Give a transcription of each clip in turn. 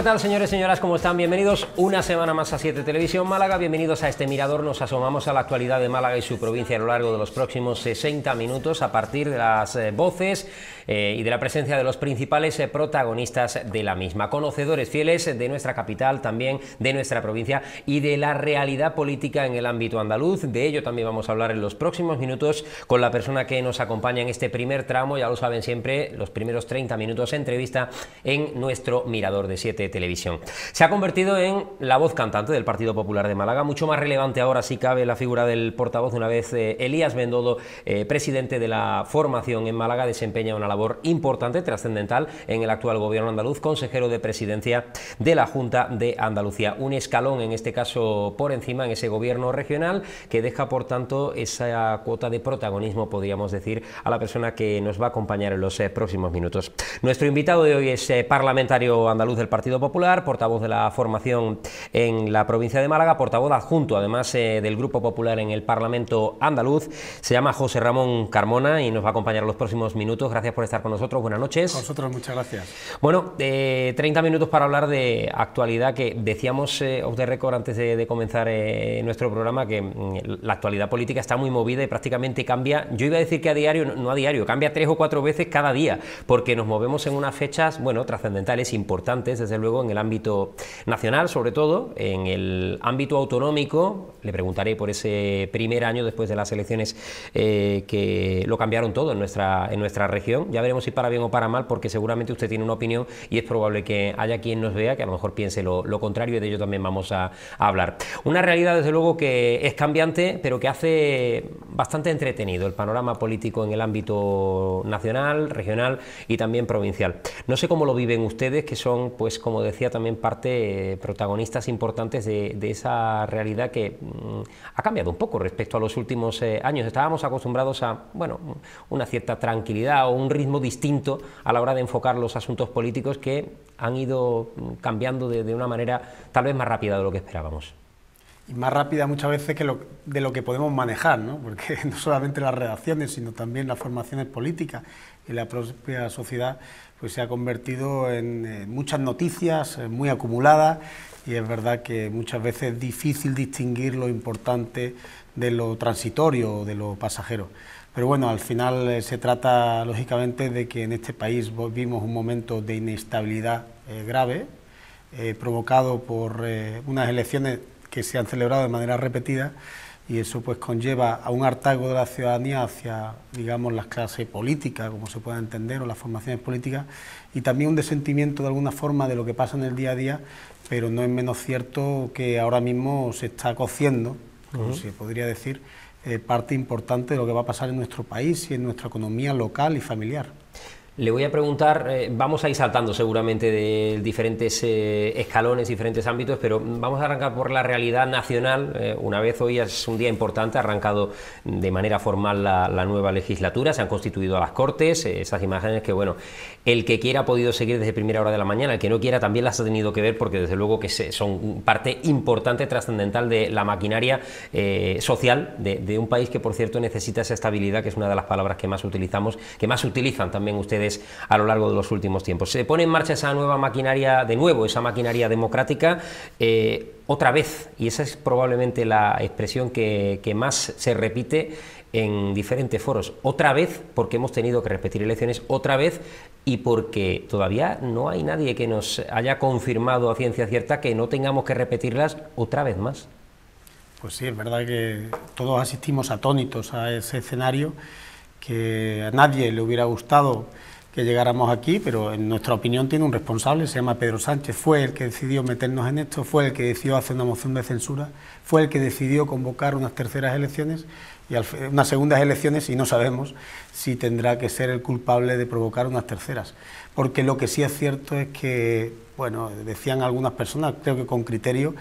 ¿qué tal señores y señoras? ¿Cómo están? Bienvenidos una semana más a 7 Televisión Málaga. Bienvenidos a este mirador. Nos asomamos a la actualidad de Málaga y su provincia a lo largo de los próximos 60 minutos a partir de las eh, voces eh, y de la presencia de los principales eh, protagonistas de la misma. Conocedores fieles de nuestra capital, también de nuestra provincia y de la realidad política en el ámbito andaluz. De ello también vamos a hablar en los próximos minutos con la persona que nos acompaña en este primer tramo. Ya lo saben siempre, los primeros 30 minutos entrevista en nuestro mirador de 7 televisión. Se ha convertido en la voz cantante del Partido Popular de Málaga, mucho más relevante ahora si cabe la figura del portavoz una vez eh, Elías mendodo eh, presidente de la formación en Málaga, desempeña una labor importante, trascendental en el actual gobierno andaluz, consejero de presidencia de la Junta de Andalucía. Un escalón en este caso por encima en ese gobierno regional que deja por tanto esa cuota de protagonismo, podríamos decir, a la persona que nos va a acompañar en los eh, próximos minutos. Nuestro invitado de hoy es parlamentario andaluz del Partido Popular, portavoz de la formación en la provincia de Málaga, portavoz adjunto además eh, del Grupo Popular en el Parlamento andaluz. Se llama José Ramón Carmona y nos va a acompañar los próximos minutos. Gracias por estar con nosotros. Buenas noches. A muchas gracias. Bueno, eh, 30 minutos para hablar de actualidad que decíamos eh, off the antes de, de comenzar eh, nuestro programa que mm, la actualidad política está muy movida y prácticamente cambia. Yo iba a decir que a diario, no a diario, cambia tres o cuatro veces cada día porque nos movemos en unas fechas, bueno, trascendentales, importantes, desde luego en el ámbito nacional, sobre todo en el ámbito autonómico. Le preguntaré por ese primer año después de las elecciones eh, que lo cambiaron todo en nuestra, en nuestra región. Ya veremos si para bien o para mal, porque seguramente usted tiene una opinión y es probable que haya quien nos vea que a lo mejor piense lo, contrario y de ello también vamos a hablar. Una realidad, desde luego, que es cambiante, pero que hace bastante entretenido el panorama político en el ámbito nacional, regional y también provincial. No sé cómo lo viven ustedes, que son, pues, como decía también, parte eh, protagonistas importantes de, esa realidad que mm, ha cambiado un poco respecto a los últimos eh, años. Estábamos acostumbrados a bueno, una cierta tranquilidad o un ritmo distinto a la hora de enfocar los asuntos políticos que han ido mm, cambiando de, una manera tal vez más rápida de lo que esperábamos y más rápida muchas veces que de lo que podemos manejar, ¿no? porque no solamente las relaciones sino también las formaciones políticas y la propia sociedad pues se ha convertido en, muchas noticias eh, muy acumuladas y es verdad que muchas veces es difícil distinguir lo importante de lo transitorio o de lo pasajero. Pero bueno, al final eh, se trata lógicamente de que en este país vivimos un momento de inestabilidad eh, grave, provocado por unas elecciones que se han celebrado de manera repetida y eso pues conlleva a un hartago de la ciudadanía hacia, digamos, las clases políticas, como se pueda entender, o las formaciones políticas, y también un desentimiento de alguna forma de lo que pasa en el día a día, pero no es menos cierto que ahora mismo se está cociendo, se podría decir, eh, parte importante de lo que va a pasar en nuestro país y en nuestra economía local y familiar. Le voy a preguntar, eh, vamos a ir saltando seguramente de diferentes eh, escalones, diferentes ámbitos, pero vamos a arrancar por la realidad nacional. Eh, una vez hoy es un día importante, ha arrancado de manera formal la, nueva legislatura, se han constituido a las Cortes, esas imágenes que, bueno, el que quiera ha podido seguir desde primera hora de la mañana, el que no quiera también las ha tenido que ver porque desde luego que son parte importante, trascendental de la maquinaria social de un país que, por cierto, necesita esa estabilidad, que es una de las palabras que más utilizamos, que más utilizan también ustedes a lo largo de los últimos tiempos. Se pone en marcha esa nueva maquinaria, de nuevo, esa maquinaria democrática. Eh, otra vez, y esa es probablemente la expresión que, que más se repite en diferentes foros. Otra vez, porque hemos tenido que repetir elecciones, otra vez, y porque todavía no hay nadie que nos haya confirmado a ciencia cierta que no tengamos que repetirlas otra vez más. Pues sí, es verdad que todos asistimos atónitos a ese escenario que a nadie le hubiera gustado llegáramos aquí, pero en nuestra opinión tiene un responsable, se llama Pedro Sánchez, fue el que decidió meternos en esto, fue el que decidió hacer una moción de censura, fue el que decidió convocar unas terceras elecciones y unas segundas elecciones y no sabemos si tendrá que ser el culpable de provocar unas terceras. Porque lo que sí es cierto es que, bueno, decían algunas personas, creo que con criterio,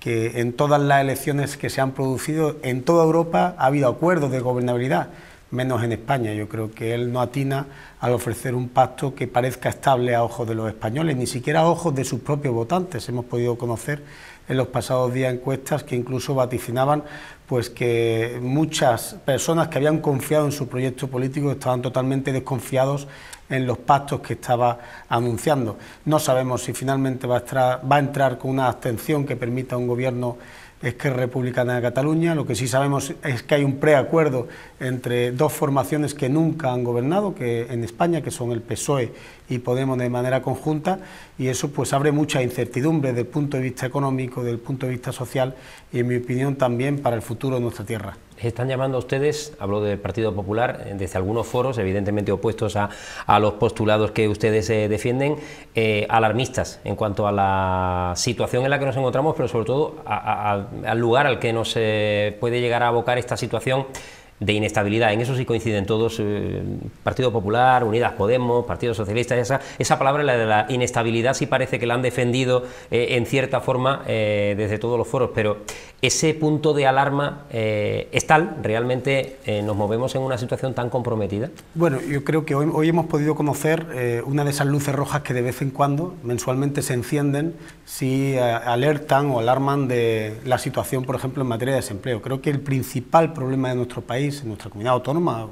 que en todas las elecciones que se han producido en toda Europa ha habido acuerdos de gobernabilidad menos en España. Yo creo que él no atina al ofrecer un pacto que parezca estable a ojos de los españoles, ni siquiera a ojos de sus propios votantes. Hemos podido conocer en los pasados días encuestas que incluso vaticinaban pues que muchas personas que habían confiado en su proyecto político estaban totalmente desconfiados en los pactos que estaba anunciando. No sabemos si finalmente va a entrar, con una abstención que permita un gobierno ...es que Republicana de Cataluña. Lo que sí sabemos es que hay un preacuerdo entre dos formaciones que nunca han gobernado que en España, que son el PSOE y Podemos de manera conjunta y eso pues abre mucha incertidumbre desde el punto de vista económico, desde el punto de vista social y en mi opinión también para el futuro de nuestra tierra. están llamando a ustedes, hablo del Partido Popular, eh, desde algunos foros, evidentemente opuestos a, a los postulados que ustedes eh, defienden, eh, alarmistas en cuanto a la situación en la que nos encontramos, pero sobre todo al lugar al que nos puede llegar a abocar esta situación de inestabilidad. En eso sí coinciden todos, eh, Partido Popular, Unidas Podemos, Partido Socialista, esa, esa palabra, la de la inestabilidad, sí parece que la han defendido eh, en cierta forma eh, desde todos los foros, pero ese punto de alarma es tal, realmente nos movemos en una situación tan comprometida. Bueno, yo creo que hoy, hoy hemos podido conocer una de esas luces rojas que de vez en cuando, mensualmente, se encienden ...si eh, alertan o alarman de la situación, por ejemplo, en materia de desempleo. Creo que el principal problema de nuestro país, en nuestra comunidad autónoma,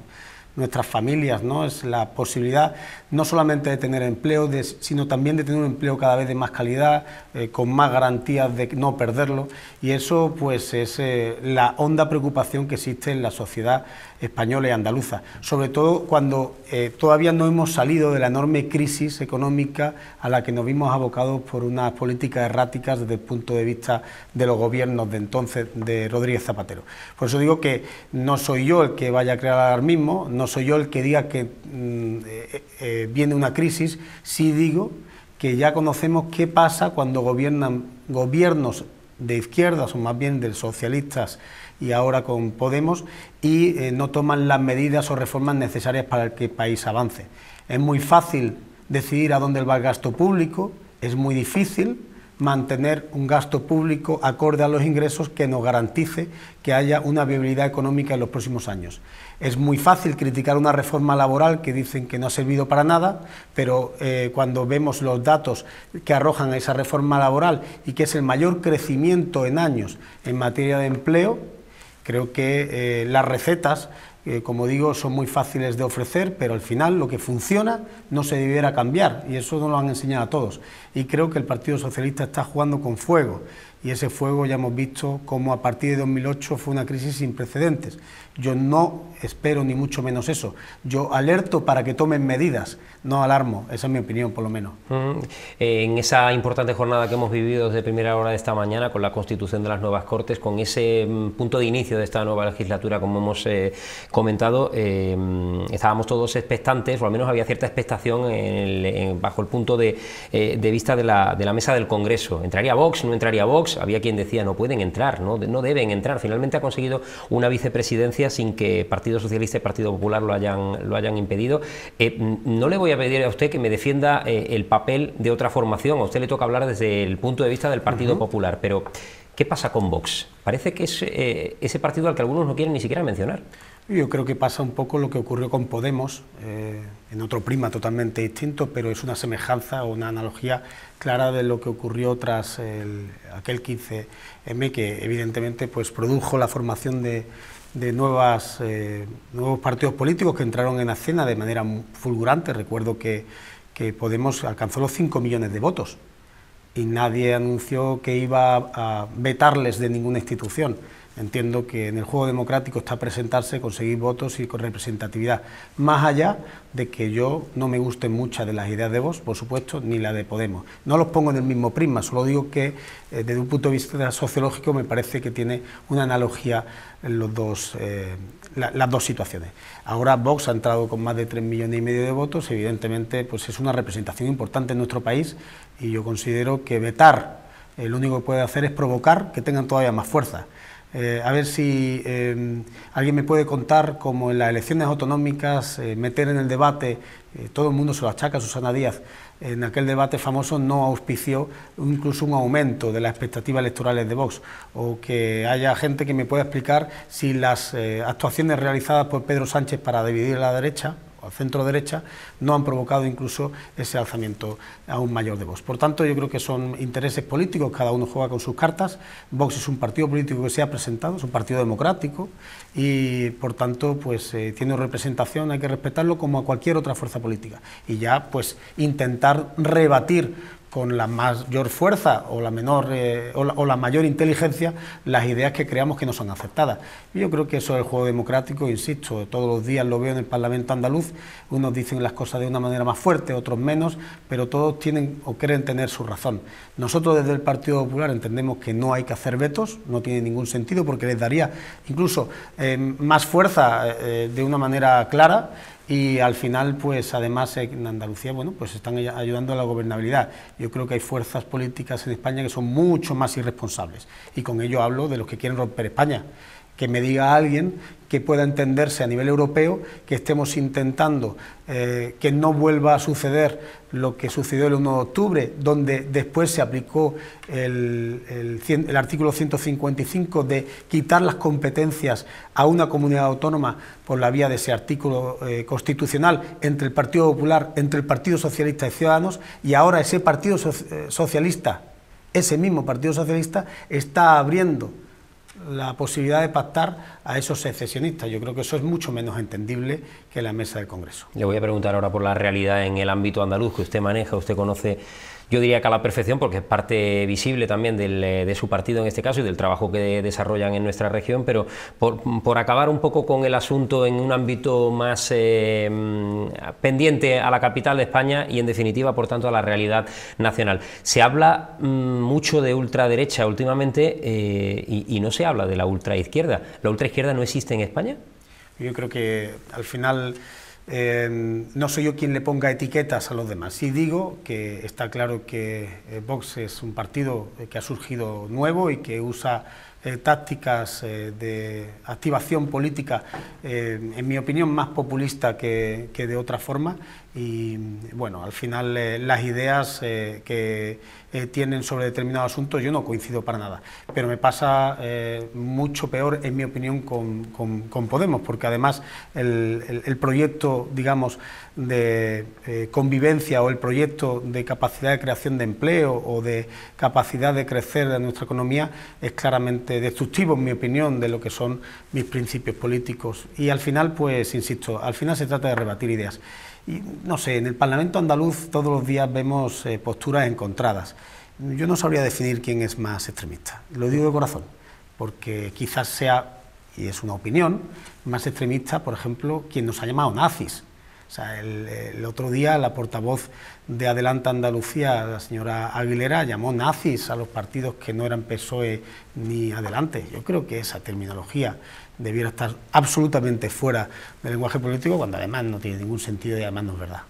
nuestras familias, ¿no? es la posibilidad no solamente de tener empleo, sino también de tener un empleo cada vez de más calidad, eh, con más garantías de no perderlo. Y eso pues es eh, la honda preocupación que existe en la sociedad españoles y andaluza, sobre todo cuando eh, todavía no hemos salido de la enorme crisis económica a la que nos vimos abocados por unas políticas erráticas desde el punto de vista de los gobiernos de entonces de Rodríguez Zapatero. Por eso digo que no soy yo el que vaya a crear mismo no soy yo el que diga que mm, eh, eh, viene una crisis, sí digo que ya conocemos qué pasa cuando gobiernan gobiernos de izquierdas o más bien de socialistas y ahora con Podemos, y eh, no toman las medidas o reformas necesarias para que el país avance. Es muy fácil decidir a dónde va el gasto público, es muy difícil mantener un gasto público acorde a los ingresos que nos garantice que haya una viabilidad económica en los próximos años. Es muy fácil criticar una reforma laboral que dicen que no ha servido para nada, pero eh, cuando vemos los datos que arrojan a esa reforma laboral y que es el mayor crecimiento en años en materia de empleo, Creo que eh, las recetas, eh, como digo, son muy fáciles de ofrecer, pero al final lo que funciona no se debiera cambiar y eso nos lo han enseñado a todos. Y creo que el Partido Socialista está jugando con fuego y ese fuego ya hemos visto como a partir de 2008 fue una crisis sin precedentes. Yo no espero ni mucho menos eso. Yo alerto para que tomen medidas, no alarmo. Esa es mi opinión, por lo menos. en esa importante jornada que hemos vivido desde primera hora de esta mañana, con la constitución de las nuevas Cortes, con ese mm, punto de inicio de esta nueva legislatura, como hemos eh, comentado, em, estábamos todos expectantes, o al menos había cierta expectación bajo el punto eh, de, vista de la, de la, mesa del Congreso. ¿Entraría Vox? ¿No entraría Vox? Había quien decía, no pueden entrar, no, no deben entrar. Finalmente ha conseguido una vicepresidencia sin que Partido Socialista y Partido Popular lo hayan, lo hayan impedido. Eh, no le voy a pedir a usted que me defienda eh, el papel de otra formación, a usted le toca hablar desde el punto de vista del Partido Popular, pero ¿qué pasa con Vox? Parece que es eh, ese partido al que algunos no quieren ni siquiera mencionar. Yo creo que pasa un poco lo que ocurrió con Podemos, en otro prima totalmente distinto, pero es una semejanza o una analogía clara de lo que ocurrió tras aquel 15M, que evidentemente pues, produjo la formación de de eh, nuevos partidos políticos que entraron en la escena de manera fulgurante. Recuerdo que, que Podemos alcanzó los 5 millones de votos y nadie anunció que iba a vetarles de ninguna institución. Entiendo que en el juego democrático está presentarse, conseguir votos y con representatividad, más allá de que yo no me guste muchas de las ideas de Vox, por supuesto, ni la de Podemos. No los pongo en el mismo prisma, solo digo que eh, desde un punto de vista sociológico me parece que tiene una analogía eh, las dos situaciones. Ahora Vox ha entrado con más de 3 millones y medio de votos, evidentemente pues es una representación importante en nuestro país y yo considero que vetar, eh, lo único que puede hacer es provocar que tengan todavía más fuerza. Eh, a ver si em, alguien me puede contar cómo en las elecciones autonómicas eh, meter en el debate, eh, todo el mundo se lo achaca, Susana Díaz, en aquel debate famoso no auspició incluso un aumento de las expectativas electorales de Vox, o que haya gente que me pueda explicar si las actuaciones realizadas por Pedro Sánchez para dividir la derecha, centro derecha, no han provocado incluso ese alzamiento aún mayor de Vox. Por tanto, yo creo que son intereses políticos, cada uno juega con sus cartas. Vox es un partido político que se ha presentado, es un partido democrático y, por tanto, pues eh, tiene representación, hay que respetarlo como a cualquier otra fuerza política. Y ya, pues, intentar rebatir con la mayor fuerza o la menor eh, o, la, mayor inteligencia las ideas que creamos que no son aceptadas. Yo creo que eso es el juego democrático, insisto, todos los días lo veo en el Parlamento andaluz, unos dicen las cosas de una manera más fuerte, otros menos, pero todos tienen o creen tener su razón. Nosotros desde el Partido Popular entendemos que no hay que hacer vetos, no tiene ningún sentido porque les daría incluso eh, más fuerza eh, de una manera clara y al final, pues además en Andalucía, bueno, pues están ayudando a la gobernabilidad. Yo creo que hay fuerzas políticas en España que son mucho más irresponsables y con ello hablo de los que quieren romper España que me diga alguien que pueda entenderse a nivel europeo que estemos intentando eh, que no vuelva a suceder lo que sucedió el 1 de octubre, donde después se aplicó el, artículo 155 de quitar las competencias a una comunidad autónoma por la vía de ese artículo eh, constitucional entre el Partido Popular, entre el Partido Socialista y Ciudadanos, y ahora ese Partido eh, Socialista, ese mismo Partido Socialista, está abriendo la posibilidad de pactar a esos secesionistas. Yo creo que eso es mucho menos entendible que la mesa del Congreso. Le voy a preguntar ahora por la realidad en el ámbito andaluz que usted maneja, usted conoce yo diría que a la perfección, porque es parte visible también eh, de su partido en este caso y del trabajo que desarrollan en nuestra región, pero por, acabar un poco con el asunto en un ámbito más eh, mm, pendiente a la capital de España y en definitiva, por tanto, a la realidad nacional. Se habla mm, mucho de ultraderecha últimamente eh, y, y no se habla de la ultraizquierda. ¿La ultraizquierda no existe en España? Yo creo que al final no soy yo quien le ponga etiquetas a los demás. Sí digo que está claro que eh, Vox es un partido eh, que ha surgido nuevo y que usa eh, tácticas de activación política, en mi opinión, más populista que de otra forma y bueno, al final eh, las ideas eh, que eh, tienen sobre determinados asuntos yo no coincido para nada, pero me pasa mucho peor, en mi opinión, con, Podemos, porque además el proyecto, digamos, de convivencia o el proyecto de capacidad de creación de empleo o de capacidad de crecer de nuestra economía es claramente destructivo, en mi opinión, de lo que son mis principios políticos. Y al final, pues, insisto, al final se trata de rebatir ideas. Y, no sé, en el Parlamento andaluz todos los días vemos eh, posturas encontradas. Yo no sabría definir quién es más extremista, lo digo de corazón, porque quizás sea, y es una opinión, más extremista, por ejemplo, quien nos ha llamado nazis. el, el, otro día la portavoz de Adelanta Andalucía, la señora Aguilera, llamó nazis a los partidos que no eran PSOE ni Adelante. Yo creo que esa terminología debiera estar absolutamente fuera del lenguaje político cuando además no tiene ningún sentido y además no es verdad.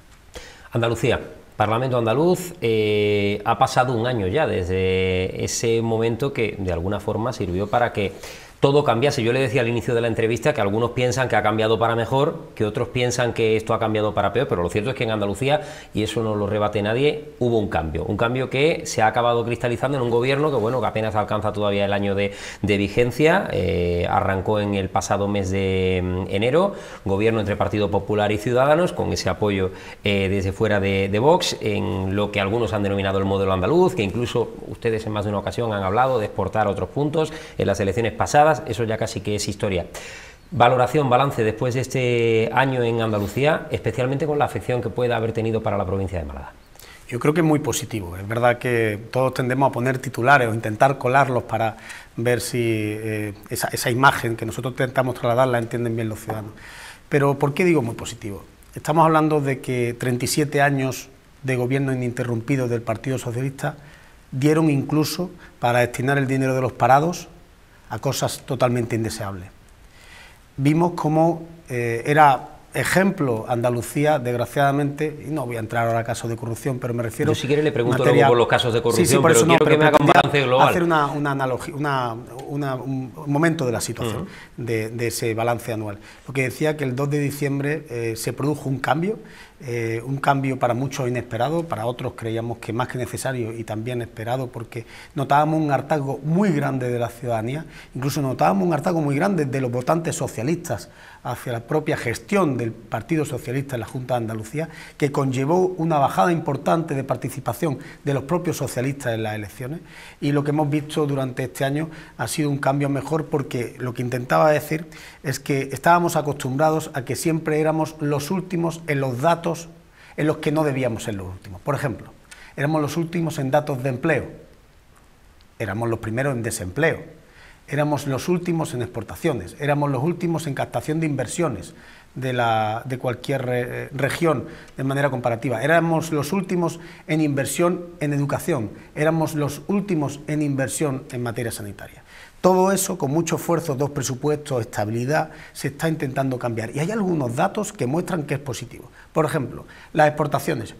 Andalucía, Parlamento andaluz, eh, ha pasado un año ya desde ese momento que de alguna forma sirvió para que todo cambiase. Yo le decía al inicio de la entrevista que algunos piensan que ha cambiado para mejor, que otros piensan que esto ha cambiado para peor, pero lo cierto es que en Andalucía, y eso no lo rebate nadie, hubo un cambio. Un cambio que se ha acabado cristalizando en un gobierno que, bueno, que apenas alcanza todavía el año de, vigencia. Eh, arrancó en el pasado mes de mm, enero, gobierno entre Partido Popular y Ciudadanos, con ese apoyo eh, desde fuera de Vox, en lo que algunos han denominado el modelo andaluz, que incluso ustedes en más de una ocasión han hablado de exportar otros puntos en las elecciones pasadas eso ya casi que es historia. Valoración, balance después de este año en Andalucía, especialmente con la afección que pueda haber tenido para la provincia de Málaga. Yo creo que es muy positivo. Es verdad que todos tendemos a poner titulares o intentar colarlos para ver si eh, esa, esa imagen que nosotros intentamos trasladar la entienden bien los ciudadanos. Pero ¿por qué digo muy positivo? Estamos hablando de que 37 años de gobierno ininterrumpido del Partido Socialista dieron incluso para destinar el dinero de los parados cosas totalmente indeseables. Vimos cómo eh, era ejemplo Andalucía, desgraciadamente, y no voy a entrar ahora a casos de corrupción, pero me refiero... Yo si quiere le pregunto luego por los casos de corrupción, sí, por eso no, me un Hacer una, analogía, un momento de la situación, de, ese balance anual. lo que decía que el 2 de diciembre eh, se produjo un cambio eh, un cambio para muchos inesperado, para otros creíamos que más que necesario y también esperado porque notábamos un hartazgo muy grande de la ciudadanía, incluso notábamos un hartazgo muy grande de los votantes socialistas hacia la propia gestión del Partido Socialista en la Junta de Andalucía, que conllevó una bajada importante de participación de los propios socialistas en las elecciones. Y lo que hemos visto durante este año ha sido un cambio mejor porque lo que intentaba decir es que estábamos acostumbrados a que siempre éramos los últimos en los datos en los que no debíamos ser los últimos. Por ejemplo, éramos los últimos en datos de empleo, éramos los primeros en desempleo éramos los últimos en exportaciones, éramos los últimos en captación de inversiones de, la, de cualquier eh, región de manera comparativa, éramos los últimos en inversión en educación, éramos los últimos en inversión en materia sanitaria. Todo eso, con mucho esfuerzo, dos presupuestos, estabilidad, se está intentando cambiar. Y hay algunos datos que muestran que es positivo. Por ejemplo, las exportaciones.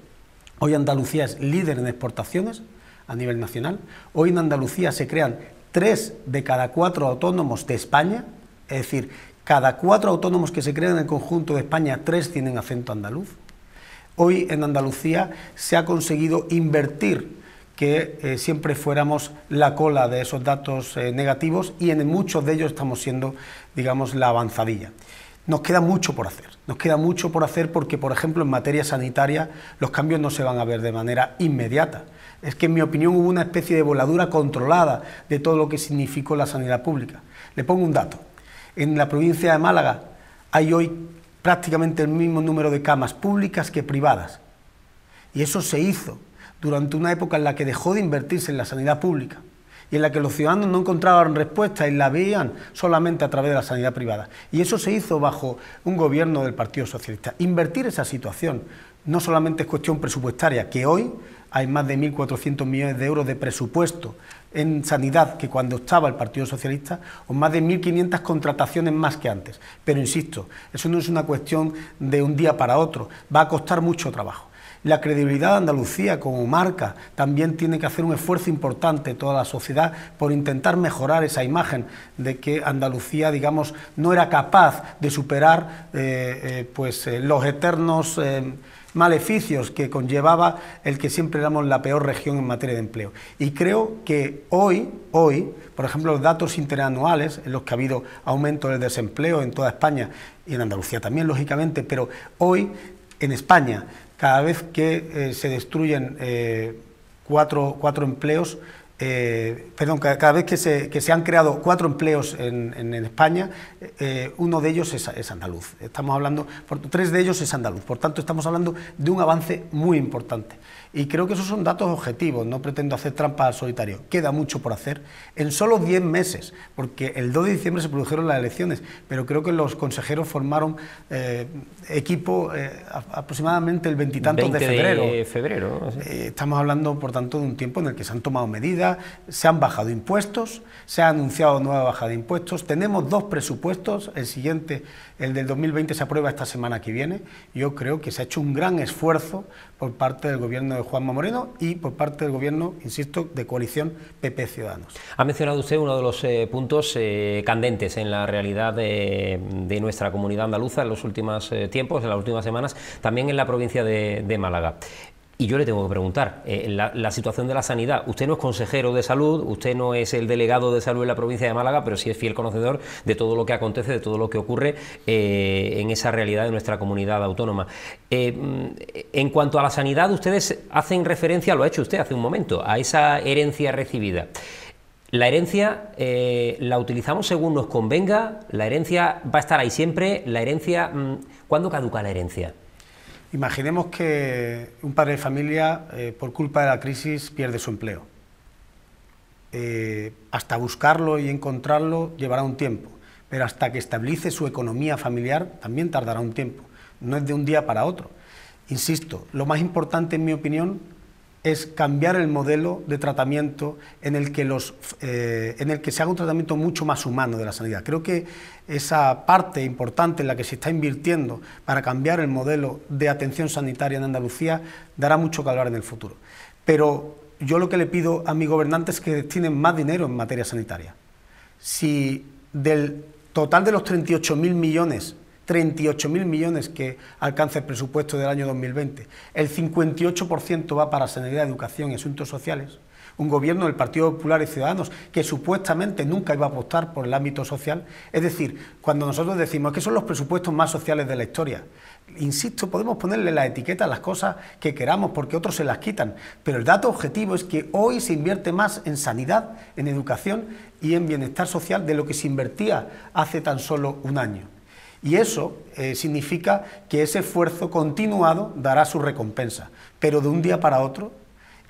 Hoy Andalucía es líder en exportaciones a nivel nacional. Hoy en Andalucía se crean tres de cada cuatro autónomos de España, es decir, cada cuatro autónomos que se crean en el conjunto de España, tres tienen acento andaluz. Hoy en Andalucía se ha conseguido invertir que eh, siempre fuéramos la cola de esos datos eh, negativos y en muchos de ellos estamos siendo, digamos, la avanzadilla. Nos queda mucho por hacer, nos queda mucho por hacer porque, por ejemplo, en materia sanitaria los cambios no se van a ver de manera inmediata. Es que en mi opinión hubo una especie de voladura controlada de todo lo que significó la sanidad pública. Le pongo un dato. En la provincia de Málaga hay hoy prácticamente el mismo número de camas públicas que privadas. Y eso se hizo durante una época en la que dejó de invertirse en la sanidad pública y en la que los ciudadanos no encontraban respuesta y la veían solamente a través de la sanidad privada. Y eso se hizo bajo un gobierno del Partido Socialista. Invertir esa situación no solamente es cuestión presupuestaria, que hoy hay más de 1.400 millones de euros de presupuesto en sanidad que cuando estaba el Partido Socialista, o más de 1.500 contrataciones más que antes. Pero insisto, eso no es una cuestión de un día para otro, va a costar mucho trabajo. La credibilidad de Andalucía como marca también tiene que hacer un esfuerzo importante toda la sociedad por intentar mejorar esa imagen de que Andalucía, digamos, no era capaz de superar eh, eh, pues, eh, los eternos maleficios que conllevaba el que siempre éramos la peor región en materia de empleo. Y creo que hoy, hoy, por ejemplo, los datos interanuales en los que ha habido aumento del desempleo en toda España y en Andalucía también, lógicamente, pero hoy en España, cada vez que eh, se destruyen eh, cuatro, cuatro empleos, eh, perdón, cada vez que se, han creado cuatro empleos en, España, eh, uno de ellos es, andaluz. Estamos hablando, tres de ellos es andaluz. Por tanto, estamos hablando de un avance muy importante. Y creo que esos son datos objetivos, no pretendo hacer trampas al solitario. Queda mucho por hacer en solo 10 meses, porque el 2 de diciembre se produjeron las elecciones, pero creo que los consejeros formaron eh, equipo eh, aproximadamente el veintitantos de febrero. De febrero eh, estamos hablando, por tanto, de un tiempo en el que se han tomado medidas, se han bajado impuestos, se ha anunciado nueva baja de impuestos, tenemos dos presupuestos, el siguiente el del 2020 se aprueba esta semana que viene. Yo creo que se ha hecho un gran esfuerzo por parte del gobierno de Juanma Moreno y por parte del gobierno, insisto, de coalición PP Ciudadanos. Ha mencionado usted uno de los eh, puntos eh, candentes en la realidad de, nuestra comunidad andaluza en los últimos eh, tiempos, en las últimas semanas, también en la provincia de Málaga. Y yo le tengo que preguntar, eh, la, situación de la sanidad, usted no es consejero de salud, usted no es el delegado de salud en la provincia de Málaga, pero sí es fiel conocedor de todo lo que acontece, de todo lo que ocurre eh, en esa realidad de nuestra comunidad autónoma. Eh, mm, en cuanto a la sanidad, ustedes hacen referencia, lo ha hecho usted hace un momento, a esa herencia recibida. La herencia la utilizamos según nos convenga, la herencia va a estar ahí siempre, la herencia... Mm, ¿Cuándo caduca la herencia? Imaginemos que un padre de familia, eh, por culpa de la crisis, pierde su empleo. Eh, hasta buscarlo y encontrarlo llevará un tiempo, pero hasta que establece su economía familiar también tardará un tiempo. No es de un día para otro. Insisto, lo más importante, en mi opinión, es cambiar el modelo de tratamiento en el que, los, eh, en el que se haga un tratamiento mucho más humano de la sanidad. Creo que esa parte importante en la que se está invirtiendo para cambiar el modelo de atención sanitaria en Andalucía dará mucho que hablar en el futuro. Pero yo lo que le pido a mi gobernantes es que destinen más dinero en materia sanitaria. Si del total de los 38.000 millones 38 mil millones que alcanza el presupuesto del año 2020. El 58% va para sanidad, educación y asuntos sociales. Un gobierno del Partido Popular y Ciudadanos que supuestamente nunca iba a apostar por el ámbito social. Es decir, cuando nosotros decimos que son los presupuestos más sociales de la historia, insisto, podemos ponerle la etiqueta a las cosas que queramos porque otros se las quitan, pero el dato objetivo es que hoy se invierte más en sanidad, en educación y en bienestar social de lo que se invertía hace tan solo un año. Y eso eh, significa que ese esfuerzo continuado dará su recompensa. Pero de un día para otro,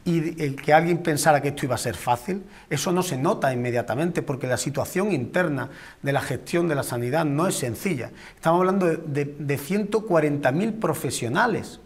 y que alguien pensara que esto iba a ser fácil, eso no se nota inmediatamente porque la situación interna de la gestión de la sanidad no es sencilla. Estamos hablando de 140.000 profesionales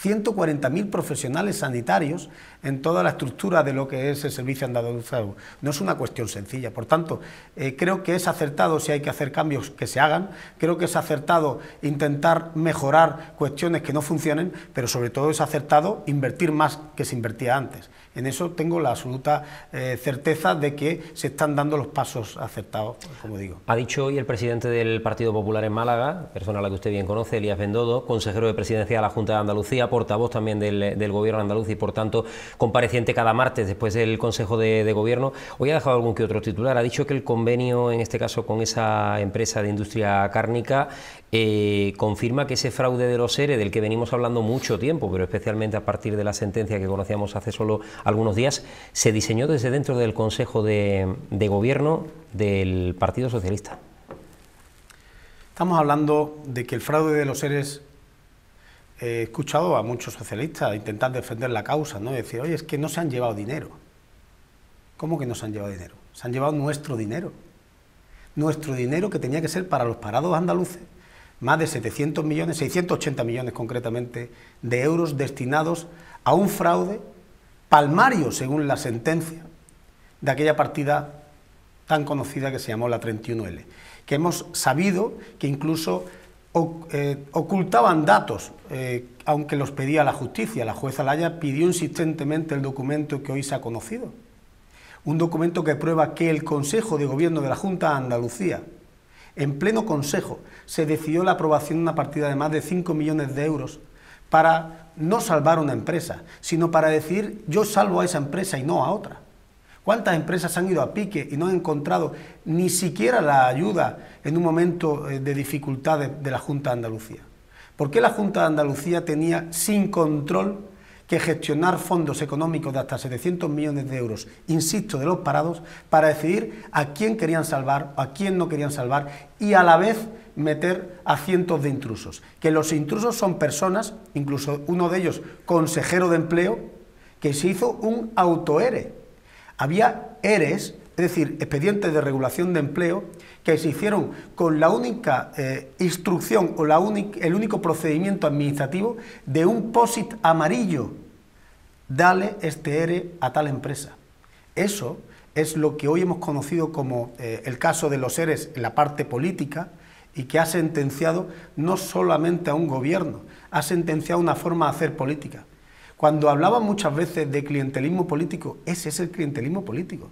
140.000 profesionales sanitarios en toda la estructura de lo que es el Servicio andado de Salud. No es una cuestión sencilla, por tanto, eh, creo que es acertado, si hay que hacer cambios, que se hagan, creo que es acertado intentar mejorar cuestiones que no funcionen, pero sobre todo es acertado invertir más que se invertía antes. En eso tengo la absoluta eh, certeza de que se están dando los pasos acertados, como digo. Ha dicho hoy el presidente del Partido Popular en Málaga, persona a la que usted bien conoce, Elías Bendodo, consejero de presidencia de la Junta de Andalucía, portavoz también del, Gobierno andaluz y, por tanto, compareciente cada martes después del Consejo de, de Gobierno. Hoy ha dejado algún que otro titular. Ha dicho que el convenio, en este caso con esa empresa de industria cárnica, eh, confirma que ese fraude de los seres del que venimos hablando mucho tiempo, pero especialmente a partir de la sentencia que conocíamos hace solo algunos días, se diseñó desde dentro del Consejo de, Gobierno del Partido Socialista. Estamos hablando de que el fraude de los seres eh, he escuchado a muchos socialistas intentar defender la causa, ¿no? Decir, oye, es que no se han llevado dinero. ¿Cómo que no se han llevado dinero? Se han llevado nuestro dinero. Nuestro dinero que tenía que ser para los parados andaluces, más de 700 millones, 680 millones concretamente, de euros destinados a un fraude palmario, según la sentencia, de aquella partida tan conocida que se llamó la 31L, que hemos sabido que incluso eh, ocultaban datos, eh, aunque los pedía la justicia. La jueza Laya pidió insistentemente el documento que hoy se ha conocido. Un documento que prueba que el Consejo de Gobierno de la Junta de Andalucía, en pleno Consejo se decidió la aprobación de una partida de más de 5 millones de euros para no salvar una empresa, sino para decir yo salvo a esa empresa y no a otra. ¿Cuántas empresas han ido a pique y no han encontrado ni siquiera la ayuda en un momento eh, de dificultades de la Junta de Andalucía? ¿Por qué la Junta de Andalucía tenía sin control que gestionar fondos económicos de hasta 700 millones de euros, insisto, de los parados, para decidir a quién querían salvar o a quién no querían salvar y a la vez meter a cientos de intrusos. Que los intrusos son personas, incluso uno de ellos consejero de empleo, que se hizo un autoere. Había ERES, es decir, expedientes de regulación de empleo, que se hicieron con la única eh, instrucción o el único procedimiento administrativo de un POSIT amarillo. Dale este ERE a tal empresa. Eso es lo que hoy hemos conocido como eh, el caso de los ERES en la parte política y que ha sentenciado no solamente a un gobierno, ha sentenciado una forma de hacer política. Cuando hablaba muchas veces de clientelismo político, ese es el clientelismo político.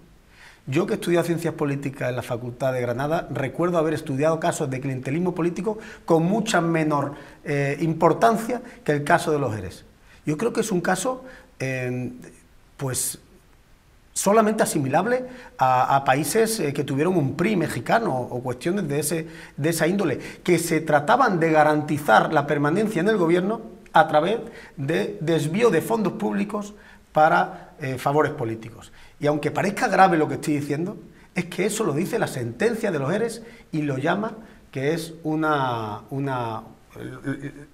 Yo que he estudiado ciencias políticas en la Facultad de Granada, recuerdo haber estudiado casos de clientelismo político con mucha menor eh, importancia que el caso de los EREs. Yo creo que es un caso, eh, pues, solamente asimilable a, países eh, que tuvieron un PRI mexicano o cuestiones de, esa índole, que se trataban de garantizar la permanencia en el gobierno a través de desvío de fondos públicos para favores políticos. Y aunque parezca grave lo que estoy diciendo, es que eso lo dice la sentencia de los Eres y lo llama que es una, una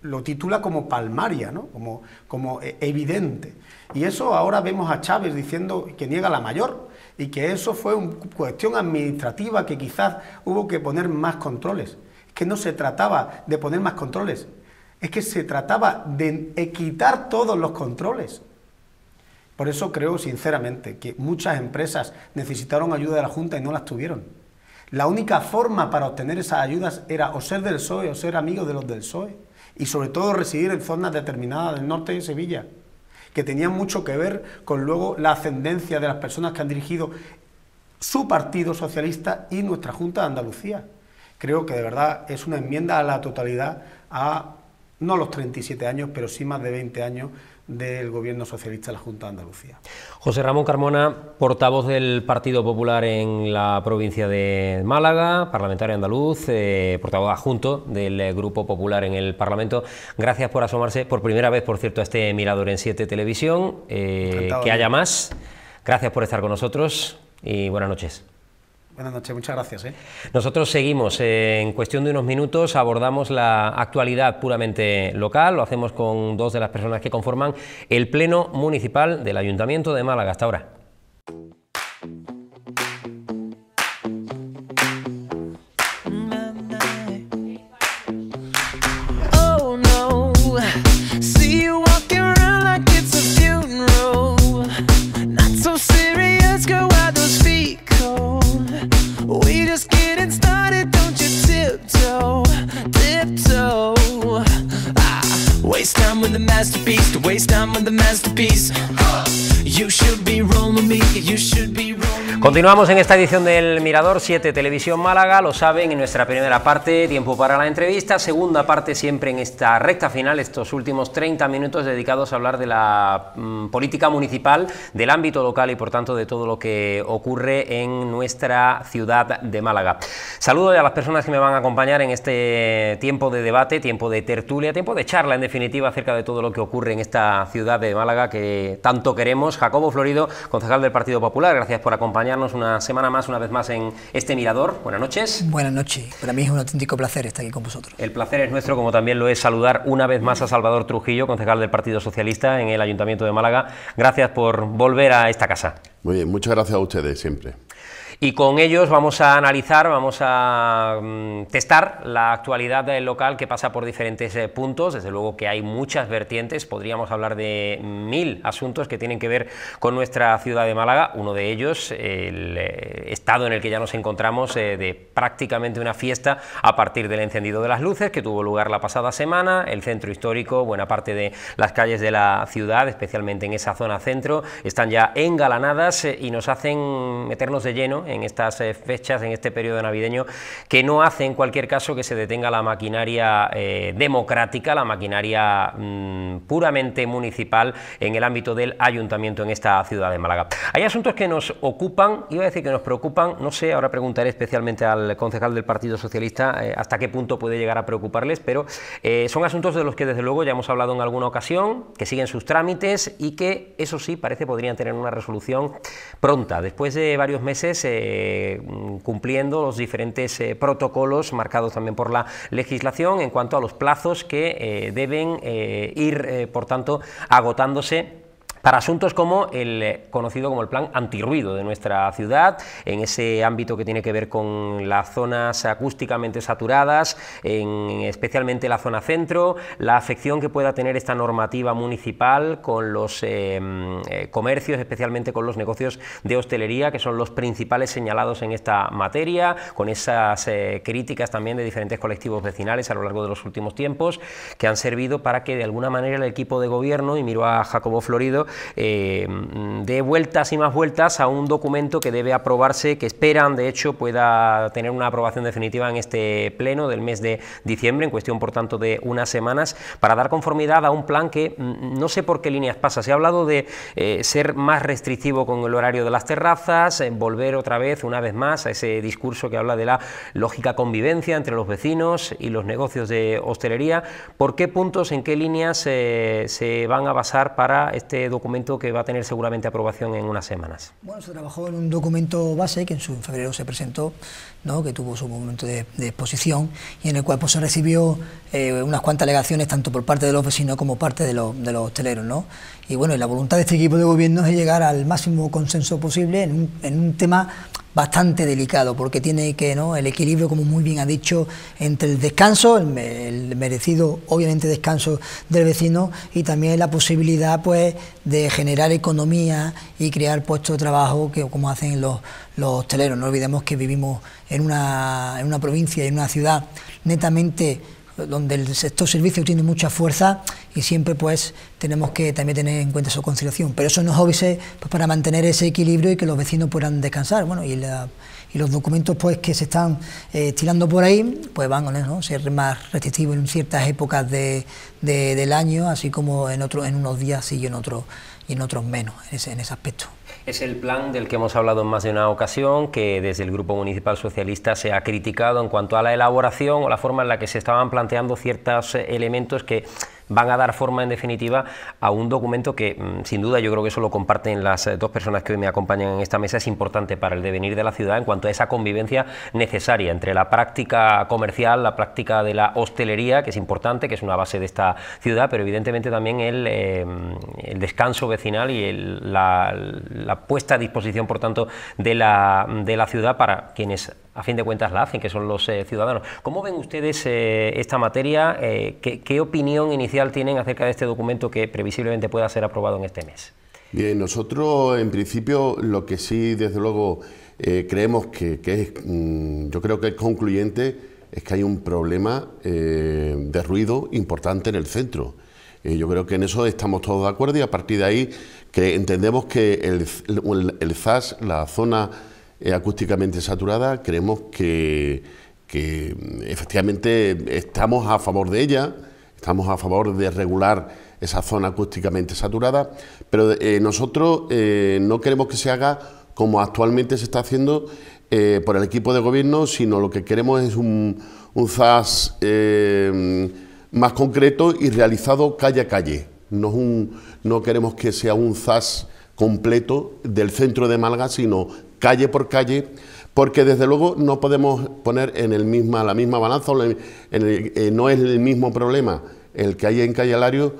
lo titula como palmaria, ¿no? como, como e, evidente. Y eso ahora vemos a Chávez diciendo que niega la mayor y que eso fue una cuestión administrativa que quizás hubo que poner más controles. Es que no se trataba de poner más controles, es que se trataba de quitar todos los controles. Por eso creo sinceramente que muchas empresas necesitaron ayuda de la Junta y no las tuvieron. La única forma para obtener esas ayudas era o ser del PSOE o ser amigo de los del PSOE y sobre todo residir en zonas determinadas del norte de Sevilla que tenían mucho que ver con luego la ascendencia de las personas que han dirigido su Partido Socialista y nuestra Junta de Andalucía. Creo que de verdad es una enmienda a la totalidad a no los 37 años, pero sí más de 20 años del Gobierno Socialista de la Junta de Andalucía. José Ramón Carmona, portavoz del Partido Popular en la provincia de Málaga, parlamentario andaluz, eh, portavoz adjunto del eh, Grupo Popular en el Parlamento. Gracias por asomarse por primera vez, por cierto, a este Mirador en 7 Televisión. Eh, que haya más. Gracias por estar con nosotros y buenas noches. Buenas noches, muchas gracias. ¿eh? Nosotros seguimos. Eh, en cuestión de unos minutos abordamos la actualidad puramente local. Lo hacemos con dos de las personas que conforman el Pleno Municipal del Ayuntamiento de Málaga hasta ahora. masterpiece to waste time on the masterpiece. You should be rolling with me, you should be Continuamos en esta edición del Mirador 7 Televisión Málaga, lo saben, en nuestra primera parte, tiempo para la entrevista, segunda parte siempre en esta recta final, estos últimos 30 minutos dedicados a hablar de la mm, política municipal, del ámbito local y por tanto de todo lo que ocurre en nuestra ciudad de Málaga. Saludo a las personas que me van a acompañar en este tiempo de debate, tiempo de tertulia, tiempo de charla en definitiva acerca de todo lo que ocurre en esta ciudad de Málaga que tanto queremos. Jacobo Florido, concejal del Partido Popular, gracias por acompañar acompañarnos una semana más, una vez más en este mirador. Buenas noches. Buenas noches. Para mí es un auténtico placer estar aquí con vosotros. El placer es nuestro, como también lo es saludar una vez más a Salvador Trujillo, concejal del Partido Socialista en el Ayuntamiento de Málaga. Gracias por volver a esta casa. Muy bien, muchas gracias a ustedes siempre. Y con ellos vamos a analizar, vamos a mm, testar la actualidad del local que pasa por diferentes eh, puntos. Desde luego que hay muchas vertientes, podríamos hablar de mil asuntos que tienen que ver con nuestra ciudad de Málaga. Uno de ellos, el eh, estado en el que ya nos encontramos eh, de prácticamente una fiesta a partir del encendido de las luces que tuvo lugar la pasada semana, el centro histórico, buena parte de las calles de la ciudad, especialmente en esa zona centro, están ya engalanadas y nos hacen meternos de lleno en estas eh, fechas, en este periodo navideño, que no hace en cualquier caso que se detenga la maquinaria eh, democrática, la maquinaria mm, puramente municipal en el ámbito del ayuntamiento en esta ciudad de Málaga. Hay asuntos que nos ocupan, iba a decir que nos preocupan, no sé, ahora preguntaré especialmente al concejal del Partido Socialista eh, hasta qué punto puede llegar a preocuparles, pero son asuntos de los que desde luego ya hemos hablado en alguna ocasión, que siguen sus trámites y que, eso sí, parece podrían tener una resolución pronta. Después de varios meses eh, mm, cumpliendo los diferentes eh, protocolos marcados también por la legislación en cuanto a los plazos que eh, deben ir, por tanto, agotándose para asuntos como el eh, conocido como el plan antirruido de nuestra ciudad, en ese ámbito que tiene que ver con las zonas acústicamente saturadas, en especialmente la zona centro, la afección que pueda tener esta normativa municipal con los eh, eh, comercios, especialmente con los negocios de hostelería, que son los principales señalados en esta materia, con esas críticas también de diferentes colectivos vecinales a lo largo de los últimos tiempos, que han servido para que de alguna manera el equipo de gobierno, y miro a Jacobo Florido, eh, de vueltas y más vueltas a un documento que debe aprobarse, que esperan, de hecho, pueda tener una aprobación definitiva en este pleno del mes de diciembre, en cuestión, por tanto, de unas semanas, para dar conformidad a un plan que mm, no sé por qué líneas pasa. Se ha hablado de eh, ser más restrictivo con el horario de las terrazas, eh, volver otra vez, una vez más, a ese discurso que habla de la lógica convivencia entre los vecinos y los negocios de hostelería. ¿Por qué puntos, en qué líneas se van a basar para este documento? documento que va a tener seguramente aprobación en unas semanas. Bueno, se trabajó en un documento base que en, su, febrero se presentó, que tuvo su momento de, exposición y en el cual pues, se recibió eh, unas cuantas alegaciones tanto por parte de los vecinos como parte de, los hosteleros. ¿no? Y bueno, la voluntad de este equipo de gobierno es llegar al máximo consenso posible en un, en un tema bastante delicado, porque tiene que, ¿no? el equilibrio, como muy bien ha dicho, entre el descanso, el, merecido, obviamente, descanso del vecino, y también la posibilidad, pues, de generar economía y crear puestos de trabajo, que como hacen los, los hosteleros. No olvidemos que vivimos en una, en una provincia, en una ciudad netamente donde el sector servicio tiene mucha fuerza y siempre pues tenemos que también tener en cuenta su conciliación. Pero eso nos obvio pues, para mantener ese equilibrio y que los vecinos puedan descansar. Bueno, y, los documentos pues que se están eh, tirando por ahí, pues van ¿no? ser más restrictivos en ciertas épocas del año, así como en, otro, en unos días y en otros y en otros menos, en ese aspecto. Es el plan del que hemos hablado en más de una ocasión, que desde el Grupo Municipal Socialista se ha criticado en cuanto a la elaboración o la forma en la que se estaban planteando ciertos elementos que van a dar forma en definitiva a un documento que mm, sin duda yo creo que eso lo comparten las eh, dos personas que hoy me acompañan en esta mesa, es importante para el devenir de la ciudad en cuanto a esa convivencia necesaria entre la práctica comercial, la práctica de la hostelería, que es importante, que es una base de esta ciudad, pero evidentemente también el, em, descanso vecinal y la, puesta a disposición, por tanto, de la, de la ciudad para quienes a fin de cuentas la hacen, que son los eh, ciudadanos. ¿Cómo ven ustedes eh, esta materia? ¿qué, opinión inicial tienen acerca de este documento que previsiblemente pueda ser aprobado en este mes? Bien, nosotros en principio lo que sí, desde luego, eh, creemos que, es, mm, yo creo que es concluyente, es que hay un problema eh, de ruido importante en el centro. Eh, yo creo que en eso estamos todos de acuerdo y a partir de ahí que entendemos que el, el, ZAS, la zona acústicamente saturada, creemos que mm, efectivamente estamos a favor de ella Estamos a favor de regular esa zona acústicamente saturada, pero eh, nosotros eh, no queremos que se haga como actualmente se está haciendo eh, por el equipo de gobierno, sino lo que queremos es un, ZAS más concreto y realizado calle a calle. No, no queremos que sea un ZAS completo del centro de Málaga, sino calle por calle porque desde luego no podemos poner en el misma, la misma balanza, eh, no es el mismo problema el que hay en Calle Alario,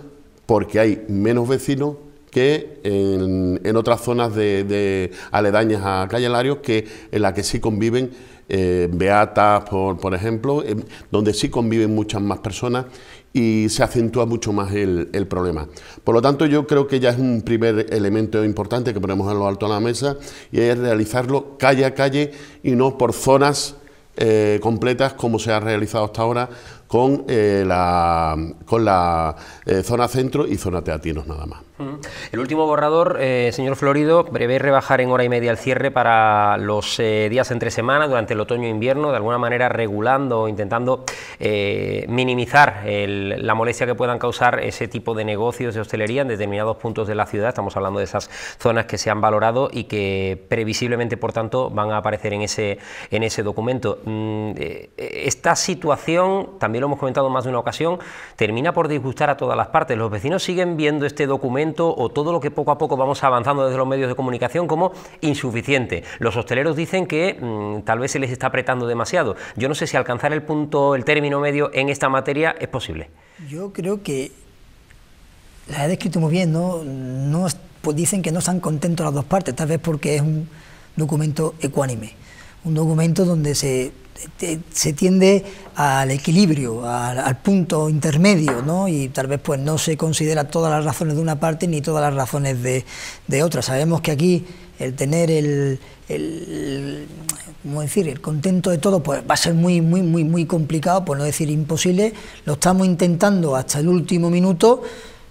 porque hay menos vecinos, que en, otras zonas de, aledañas a Calle Larios, que, en las que sí conviven eh, beatas, por, ejemplo, donde sí conviven muchas más personas y se acentúa mucho más el, problema. Por lo tanto, yo creo que ya es un primer elemento importante que ponemos en lo alto de la mesa y es realizarlo calle a calle y no por zonas eh, completas como se ha realizado hasta ahora, con eh, la, con la eh, zona centro y zona teatinos nada más. Mm. El último borrador, eh, señor Florido, prevé rebajar en hora y media el cierre para los días entre semana durante el otoño e invierno, de alguna manera regulando o intentando minimizar la molestia que puedan causar ese tipo de negocios de hostelería en determinados puntos de la ciudad. Estamos hablando de esas zonas que se han valorado y que previsiblemente, por tanto, van a aparecer en ese, en ese documento. Mm, esta situación también lo hemos comentado más de una ocasión, termina por disgustar a todas las partes. Los vecinos siguen viendo este documento o todo lo que poco a poco vamos avanzando desde los medios de comunicación como insuficiente. Los hosteleros dicen que mm, tal vez se les está apretando demasiado. Yo no sé si alcanzar el punto, el término medio en esta materia es posible. Yo creo que la he descrito muy bien, ¿no? no pues dicen que no están contentos las dos partes, tal vez porque es un documento ecuánime, un documento donde se se tiende al equilibrio, al, punto intermedio, ¿no? y tal vez pues no se considera todas las razones de una parte ni todas las razones de, de otra. Sabemos que aquí el tener el, ¿cómo decir? el contento de todo pues va a ser muy, muy, muy, muy complicado, por no decir imposible. Lo estamos intentando hasta el último minuto,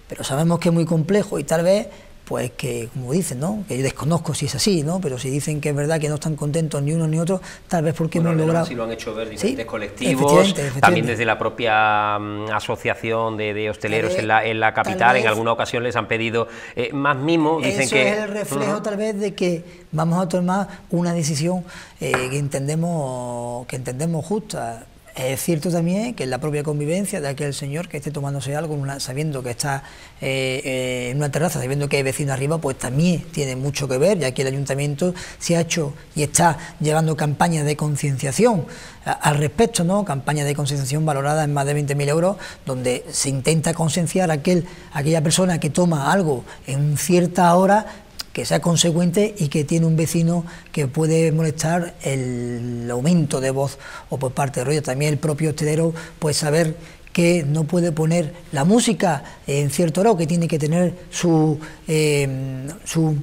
pero sabemos que es muy complejo y tal vez pues que, como dicen, ¿no? que yo desconozco si es así, ¿no? pero si dicen que es verdad que no están contentos ni uno ni otro, tal vez porque no han logrado... Sí lo han hecho ver diferentes colectivos, también desde la propia mm, asociación de, de hosteleros eh, en, la, en la capital, en alguna ocasión les han pedido eh, más mimo, dicen eso que... es el reflejo tal vez de que vamos a tomar una decisión eh, que, entendemos, que entendemos justa es cierto también que la propia convivencia de aquel señor que esté tomándose algo, sabiendo que está eh, eh, en una terraza, sabiendo que hay vecinos arriba, pues también tiene mucho que ver, ya que el ayuntamiento se ha hecho y está llevando campañas de concienciación eh, al respecto, ¿no? campañas de concienciación valoradas en más de 20.000 euros, donde se intenta concienciar a aquel, a aquella persona que toma algo en cierta hora que sea consecuente y que tiene un vecino que puede molestar el aumento de voz o por parte de rollo, También el propio hostelero ...pues saber que no puede poner la música en cierto horario, que tiene que tener su, em, su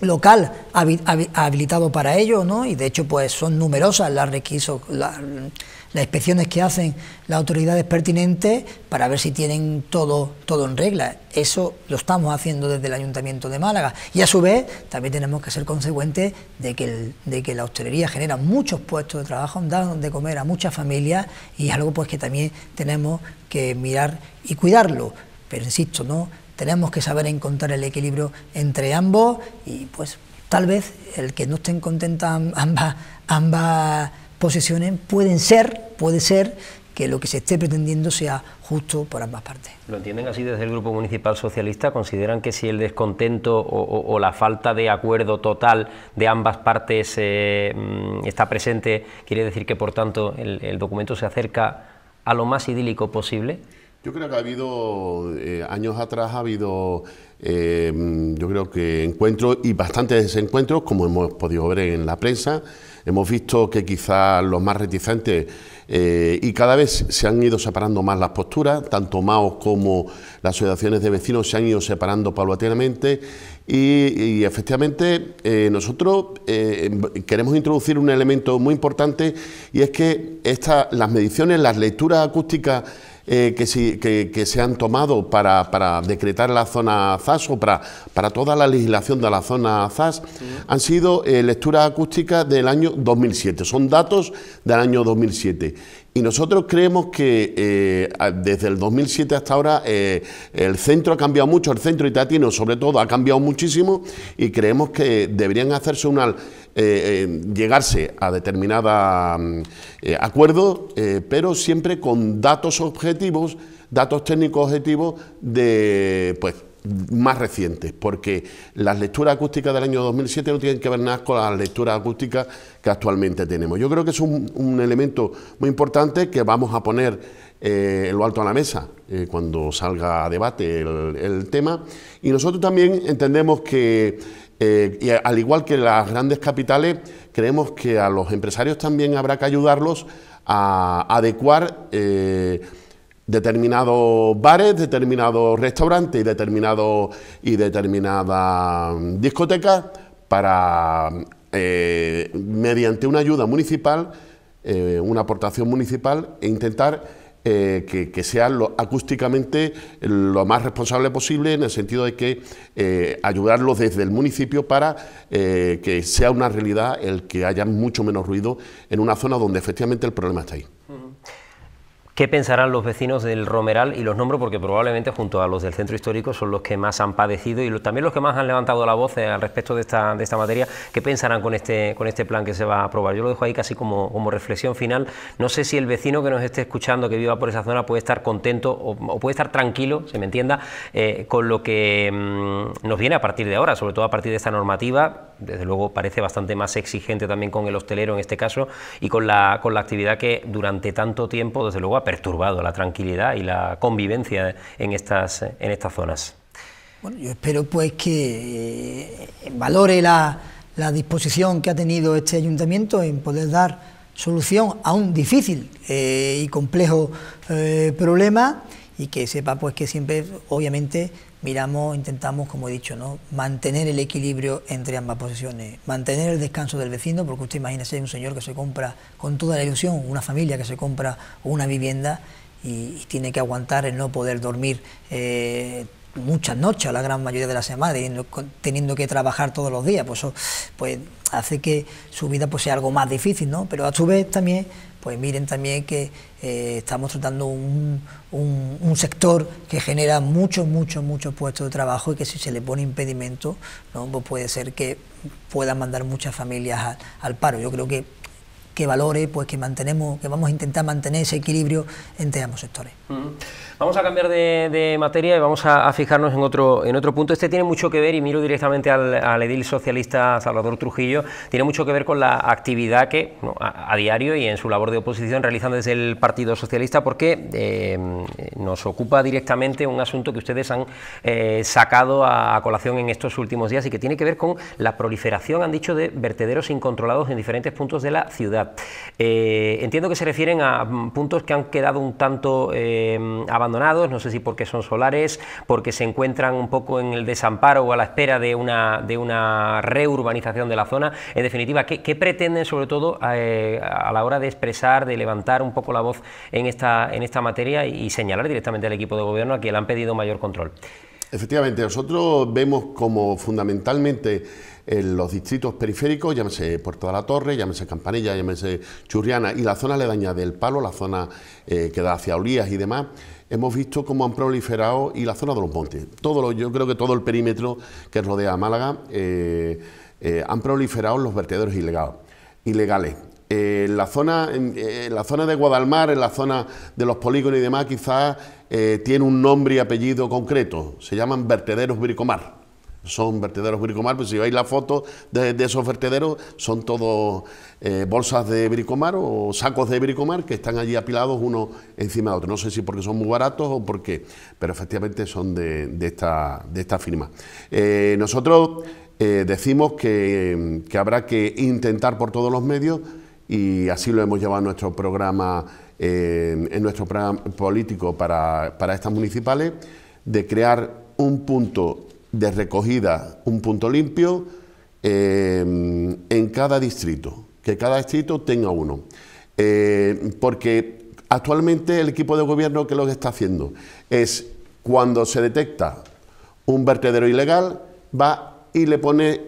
local habilitado para ello, ¿no? Y de hecho, pues son numerosas las requisitos, las inspecciones que hacen las autoridades pertinentes para ver si tienen todo, todo en regla. Eso lo estamos haciendo desde el Ayuntamiento de Málaga. Y a su vez también tenemos que ser consecuentes de que, de que la hostelería genera muchos puestos de trabajo, da donde comer a muchas familias y algo pues que también tenemos que mirar y cuidarlo. Pero insisto, no tenemos que saber encontrar el equilibrio entre ambos y pues tal vez el que no estén contentas ambas posesiones, pueden ser, puede ser que lo que se esté pretendiendo sea justo por ambas partes. ¿Lo entienden así desde el Grupo Municipal Socialista? ¿Consideran que si el descontento o, la falta de acuerdo total de ambas partes eh, mm, está presente, quiere decir que, por tanto, el, documento se acerca a lo más idílico posible? Yo creo que ha habido, eh, años atrás ha habido, eh, mm, yo creo que encuentros y bastantes desencuentros, como hemos podido ver en la prensa, Hemos visto que quizás los más reticentes eh, y cada vez se han ido separando más las posturas, tanto MAOs como las asociaciones de vecinos se han ido separando paulatinamente y, efectivamente eh, nosotros eh, queremos introducir un elemento muy importante y es que las mediciones, las lecturas acústicas eh, que, se han tomado para, decretar la zona ZAS o para, toda la legislación de la zona ZAS han sido eh, lecturas acústicas del año 2007, son datos del año 2007. Y nosotros creemos que eh, desde el 2007 hasta ahora el centro ha cambiado mucho, el centro itatino sobre todo ha cambiado muchísimo y creemos que deberían hacerse una eh, eh, llegarse a determinada... Mm, eh, acuerdo, pero siempre con datos objetivos, datos técnicos objetivos de, pues, más recientes, porque las lecturas acústicas del año 2007 no tienen que ver nada con las lecturas acústicas que actualmente tenemos. Yo creo que es un, elemento muy importante que vamos a poner lo alto a la mesa cuando salga a debate el, tema. Y nosotros también entendemos que eh, y al igual que las grandes capitales, creemos que a los empresarios también habrá que ayudarlos a adecuar eh, determinados bares, determinados restaurantes y, determinado, y determinadas discotecas para, eh, mediante una ayuda municipal, una aportación municipal, e intentar eh, que, sea acústicamente lo más responsable posible en el sentido de que eh, ayudarlos desde el municipio para eh, que sea una realidad el que haya mucho menos ruido en una zona donde efectivamente el problema está ahí. ¿Qué pensarán los vecinos del Romeral? Y los nombro porque probablemente junto a los del centro histórico son los que más han padecido y también los que más han levantado la voz eh, al respecto de esta, de esta materia. ¿Qué pensarán con este, con este plan que se va a aprobar? Yo lo dejo ahí casi como, como reflexión final. No sé si el vecino que nos esté escuchando, que viva por esa zona, puede estar contento o, puede estar tranquilo, se me entienda, eh, con lo que mm, nos viene a partir de ahora, sobre todo a partir de esta normativa. Desde luego parece bastante más exigente también con el hostelero en este caso y con la, con la actividad que durante tanto tiempo, desde luego, perturbado la tranquilidad y la convivencia en estas, en estas zonas. Bueno, yo espero pues que eh, valore la, la, disposición que ha tenido este ayuntamiento en poder dar solución a un difícil eh, y complejo eh, problema y que sepa pues que siempre, obviamente, miramos, intentamos, como he dicho, ¿no? mantener el equilibrio entre ambas posiciones, mantener el descanso del vecino, porque usted imagínese un señor que se compra con toda la ilusión, una familia que se compra una vivienda y, tiene que aguantar el no poder dormir. Eh, muchas noches, la gran mayoría de la semana, teniendo, que trabajar todos los días, pues eso pues hace que su vida pues, sea algo más difícil, ¿no? Pero a su vez también, pues miren también que eh, estamos tratando un, sector que genera muchos, muchos, muchos puestos de trabajo y que si se le pone impedimento, ¿no? Pues puede ser que puedan mandar muchas familias al paro. Yo creo que que valore pues que mantenemos que vamos a intentar mantener ese equilibrio entre ambos sectores. Vamos a cambiar de, materia y vamos a, fijarnos en otro en otro punto. Este tiene mucho que ver y miro directamente al, edil socialista Salvador Trujillo. Tiene mucho que ver con la actividad que a, diario y en su labor de oposición realizan desde el Partido Socialista porque eh, nos ocupa directamente un asunto que ustedes han eh, sacado a colación en estos últimos días y que tiene que ver con la proliferación, han dicho, de vertederos incontrolados en diferentes puntos de la ciudad. Eh, entiendo que se refieren a mm, puntos que han quedado un tanto em, abandonados, no sé si porque son solares, porque se encuentran un poco en el desamparo o a la espera de una, de una reurbanización de la zona. En definitiva, ¿qué, pretenden sobre todo eh, a la hora de expresar, de levantar un poco la voz en esta, en esta materia y, y señalar directamente al equipo de gobierno a quien le han pedido mayor control? Efectivamente, nosotros vemos como fundamentalmente en los distritos periféricos, llámese Puerto de la Torre, llámese Campanilla, llámese Churriana y la zona aledaña del Palo, la zona eh, que da hacia Olías y demás, hemos visto cómo han proliferado y la zona de los montes. Todo lo, yo creo que todo el perímetro que rodea a Málaga eh, eh, han proliferado los vertederos ilegales en, eh, la zona, eh, la zona de Guadalmar, en la zona de los polígonos y demás, quizás eh, tiene un nombre y apellido concreto. Se llaman vertederos bricomar. Son vertederos bricomar, pues si veis la foto de, esos vertederos, son todos bolsas de bricomar o sacos de bricomar que están allí apilados uno encima de otro. No sé si porque son muy baratos o por pero efectivamente son de, esta, de esta, firma. nosotros decimos que habrá que intentar por todos los medios y así lo hemos llevado nuestro programa, eh, en nuestro programa político para, estas municipales, de crear un punto de recogida, un punto limpio eh, en cada distrito, que cada distrito tenga uno. Eh, porque actualmente el equipo de gobierno que lo está haciendo es cuando se detecta un vertedero ilegal, va y le pone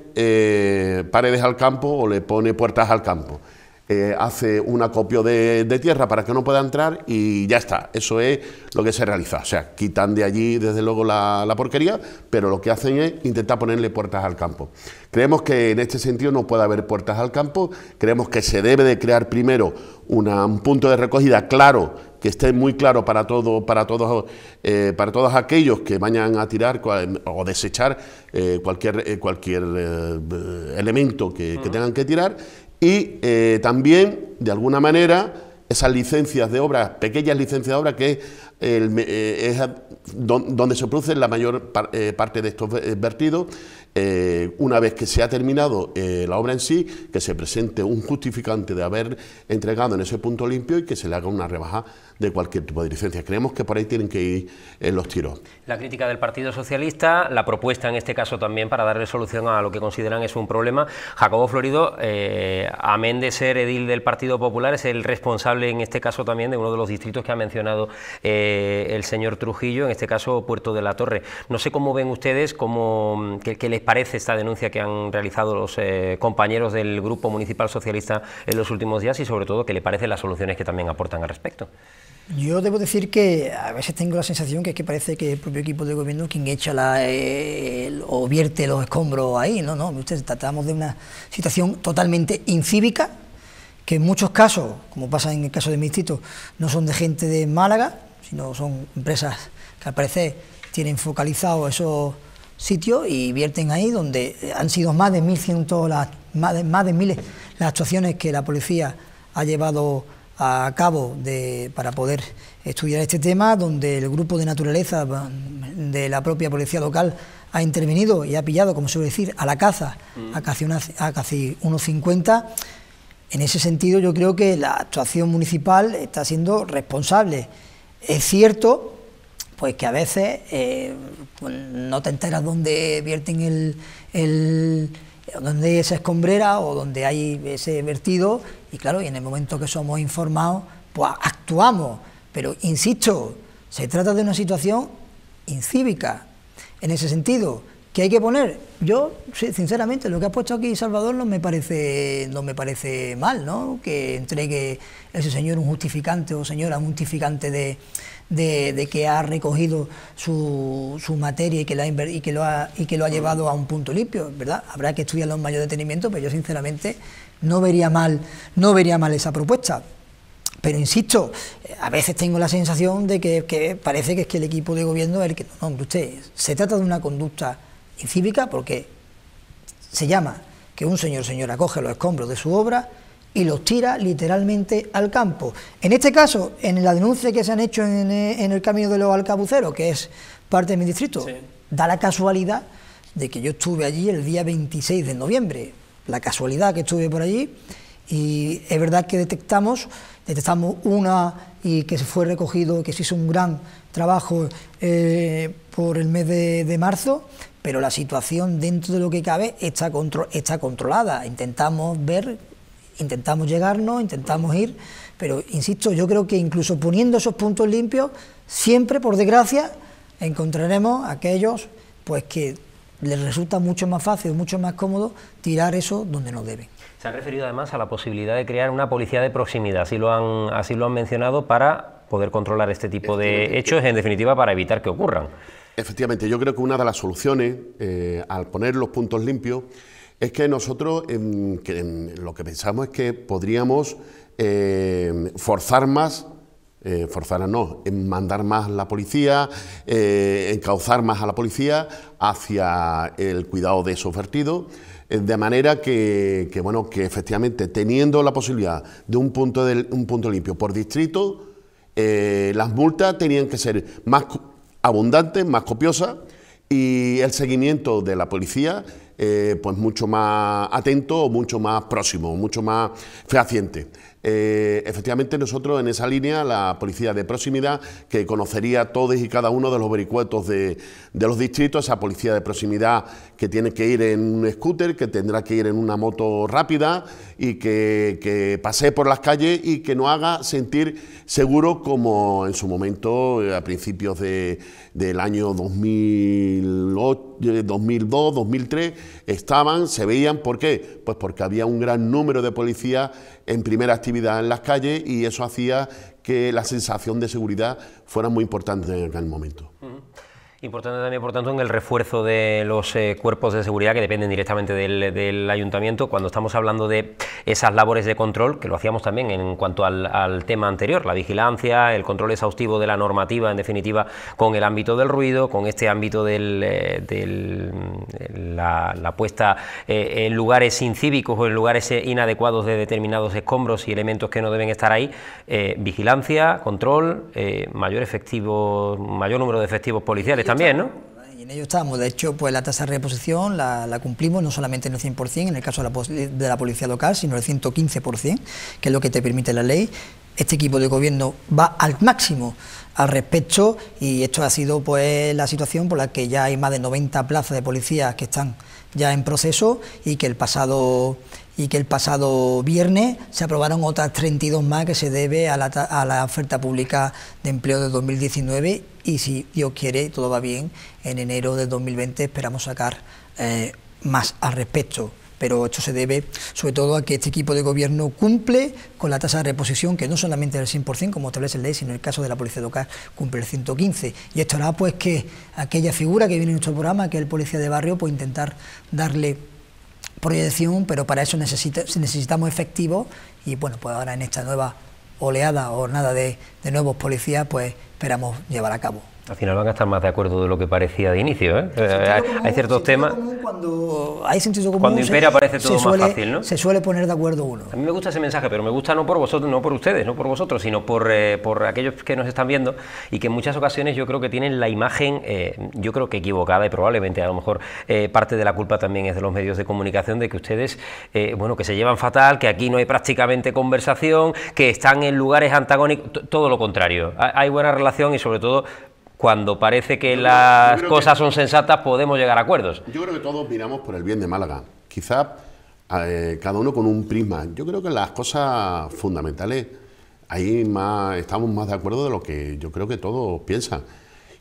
paredes al campo o le pone puertas al campo. Eh, hace un acopio de, tierra para que no pueda entrar y ya está. Eso es lo que se realiza. O sea, quitan de allí, desde luego, la, porquería, pero lo que hacen es intentar ponerle puertas al campo. Creemos que en este sentido no puede haber puertas al campo. Creemos que se debe de crear primero un punto de recogida claro que esté muy claro para todo, para todos, eh, para todos aquellos que vayan a tirar o desechar eh, cualquier, cualquier elemento que tengan que tirar y eh, también, de alguna manera, esas licencias de obra, pequeñas licencias de obra, que es, eh, donde se produce la mayor eh, parte de estos vertidos, eh, una vez que se ha terminado eh, la obra en sí, que se presente un justificante de haber entregado en ese punto limpio y que se le haga una rebaja de cualquier tipo de licencia. Creemos que por ahí tienen que ir eh, los tiros. La crítica del Partido Socialista, la propuesta en este caso también para darle solución a lo que consideran es un problema. Jacobo Florido, amén de ser edil del Partido Popular, es el responsable en este caso también de uno de los distritos que ha mencionado el señor Trujillo, en este caso Puerto de la Torre. No sé cómo ven ustedes, cómo, que, mm, que les parece esta denuncia que han realizado los eh, compañeros del Grupo Municipal Socialista en los últimos días y sobre todo qué le parecen las soluciones que también aportan al respecto? Yo debo decir que a veces tengo la sensación que es que parece que el propio equipo de gobierno quien echa la, o vierte los escombros ahí, no, no, ustedes tratamos de una situación totalmente incívica, que en muchos casos, como pasa en el caso de mi distrito, no son de gente de Málaga, sino son empresas que al parecer tienen focalizado eso ...sitio y vierten ahí, donde han sido más de 1.100 las más de, miles las actuaciones que la policía ha llevado a cabo de, para poder estudiar este tema, donde el grupo de naturaleza mm, de la propia policía local ha intervenido y ha pillado, como suele decir, a la caza mm. a casi, una, a casi unos 50. En ese sentido, yo creo que la actuación municipal está siendo responsable. Es cierto pues que a veces eh, pues, no te enteras dónde vierten el, el dónde esa escombrera o dónde hay ese vertido y claro, y en el momento que somos informados, pues actuamos. Pero insisto, se trata de una situación incívica. En ese sentido, ¿qué hay que poner? Yo, sinceramente, lo que ha puesto aquí Salvador no me parece, no me parece mal, ¿no? Que entregue ese señor un justificante o señora un justificante de, de, que ha recogido su, materia y que, lo ha, y que lo ha llevado a un punto limpio, ¿verdad? Habrá que estudiarlo en mayor detenimiento, pero yo sinceramente no vería mal, no vería mal esa propuesta. Pero insisto, a veces tengo la sensación de que, parece que es que el equipo de gobierno es el que. No, hombre, usted, se trata de una conducta incívica porque se llama que un señor o señora coge los escombros de su obra y los tira literalmente al campo. En este caso, en la denuncia que se han hecho en, el camino de los alcabuceros, que es parte de mi distrito, da la casualidad de que yo estuve allí el día 26 de noviembre, la casualidad que estuve por allí, y es verdad que detectamos, detectamos una y que se fue recogido, que se hizo un gran trabajo eh, por el mes de, marzo, pero la situación dentro de lo que cabe está, está controlada. Intentamos ver Intentamos llegarnos, intentamos ir, pero insisto, yo creo que incluso poniendo esos puntos limpios, siempre, por desgracia, encontraremos a aquellos pues que les resulta mucho más fácil, mucho más cómodo tirar eso donde no deben. Se ha referido además a la posibilidad de crear una policía de proximidad, así lo han, así lo han mencionado, para poder controlar este tipo de hechos, en definitiva, para evitar que ocurran. Efectivamente, yo creo que una de las soluciones, eh, al poner los puntos limpios, es que nosotros em, em, lo que pensamos es que podríamos em, forzar más, eh, forzar no, mandar más la policía, eh, encauzar más a la policía hacia el cuidado de esos vertidos. Eh, de manera que, bueno, que efectivamente teniendo la posibilidad de un punto, de, un punto limpio por distrito, las multas tenían que ser más abundantes, más copiosas y el seguimiento de la policía eh, pues mucho más atento, mucho más próximo, mucho más fehaciente. Eh, efectivamente, nosotros en esa línea, la policía de proximidad, que conocería todos y cada uno de los vericuetos de, de los distritos, esa policía de proximidad que tiene que ir en un scooter, que tendrá que ir en una moto rápida y que, que pase por las calles y que no haga sentir seguro como en su momento, eh, a principios de, del año 2002, 2003, estaban, se veían. ¿Por qué? Pues porque había un gran número de policías en primera actividad en las calles y eso hacía que la sensación de seguridad fuera muy importante en aquel momento. Mm. Importante también, por tanto, en el refuerzo de los eh, cuerpos de seguridad que dependen directamente del, ayuntamiento. Cuando estamos hablando de esas labores de control, que lo hacíamos también en cuanto al, tema anterior, la vigilancia, el control exhaustivo de la normativa, en definitiva, con el ámbito del ruido, con este ámbito de eh, la, puesta eh, en lugares incívicos o en lugares inadecuados de determinados escombros y elementos que no deben estar ahí, vigilancia, control, mayor efectivo, mayor número de efectivos policiales también, ¿no? Y en ello estamos. De hecho, pues la tasa de reposición la, cumplimos no solamente en el 100%, en el caso de la, policía local, sino el 115%, que es lo que te permite la ley. Este equipo de gobierno va al máximo al respecto y esto ha sido pues la situación por la que ya hay más de 90 plazas de policías que están ya en proceso y que el pasado y que el pasado viernes se aprobaron otras 32 más que se debe a la, a la oferta pública de empleo de 2019 y si Dios quiere, todo va bien, en enero de 2020 esperamos sacar eh, más al respecto. Pero esto se debe sobre todo a que este equipo de gobierno cumple con la tasa de reposición, que no solamente es el 100%, como establece la ley, sino en el caso de la policía local cumple el 115%. Y esto hará pues que aquella figura que viene en nuestro programa, que es el policía de barrio, pues intentar darle proyección, pero para eso necesitamos efectivo y bueno, pues ahora en esta nueva oleada o nada de, de nuevos policías, pues esperamos llevar a cabo. Al final van a estar más de acuerdo de lo que parecía de inicio. ¿eh? eh hay ciertos temas. cuando hay sentido común, cuando impera parece todo más fácil, ¿no? Se suele poner de acuerdo uno. A mí me gusta ese mensaje, pero me gusta no por vosotros, no por ustedes, no por vosotros, sino por, eh, aquellos que nos están viendo y que en muchas ocasiones yo creo que tienen la imagen, eh, yo creo que equivocada y probablemente a lo mejor parte de la culpa también es de los medios de comunicación de que ustedes, bueno, que se llevan fatal, que aquí no hay prácticamente conversación, que están en lugares antagónicos, todo lo contrario. Hay buena relación y sobre todo cuando parece que las cosas son sensatas, podemos llegar a acuerdos. Yo creo que todos miramos por el bien de Málaga. Quizá eh, cada uno con un prisma. Yo creo que las cosas fundamentales, ahí más, estamos más de acuerdo de lo que yo creo que todos piensan.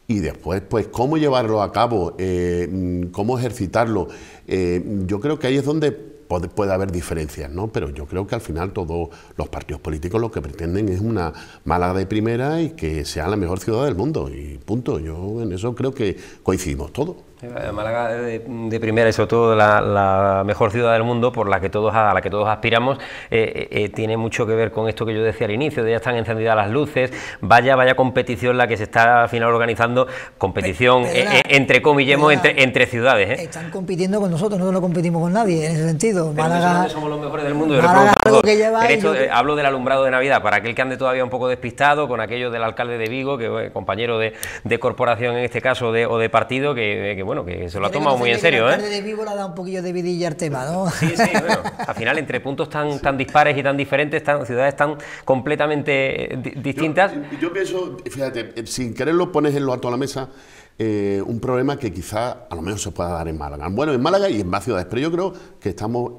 Y después, pues, cómo llevarlo a cabo, eh, mm, cómo ejercitarlo. Eh, yo creo que ahí es donde puede, haber diferencias, ¿no? Pero yo creo que al final todos los partidos políticos lo que pretenden es una mala de primera y que sea la mejor ciudad del mundo. Y punto. Yo en eso creo que coincidimos todos. Eh, Málaga eh, de, primera y sobre todo la, mejor ciudad del mundo por la que todos a la que todos aspiramos eh, tiene mucho que ver con esto que yo decía al inicio ya están encendidas las luces vaya vaya competición la que se está al final organizando competición entre comillemos entre ciudades están compitiendo con nosotros nosotros no competimos con nadie en ese sentido Málaga somos los mejores del mundo algo hablo del alumbrado de Navidad para aquel que ande todavía un poco despistado con aquello del alcalde de Vigo que compañero de, corporación en este caso o de partido que, que bueno, que se lo ha tomado muy en serio, ¿eh? de vivo le ha un poquillo de vidilla al tema, ¿no? Sí, sí, bueno. Al final, entre puntos tan, tan dispares y tan diferentes, tan, ciudades tan completamente eh, distintas. Yo, pienso, fíjate, eh, sin quererlo pones en lo alto a la mesa. Eh, un problema que quizá a lo menos se pueda dar en Málaga. Bueno, en Málaga y en más ciudades, pero yo creo que estamos...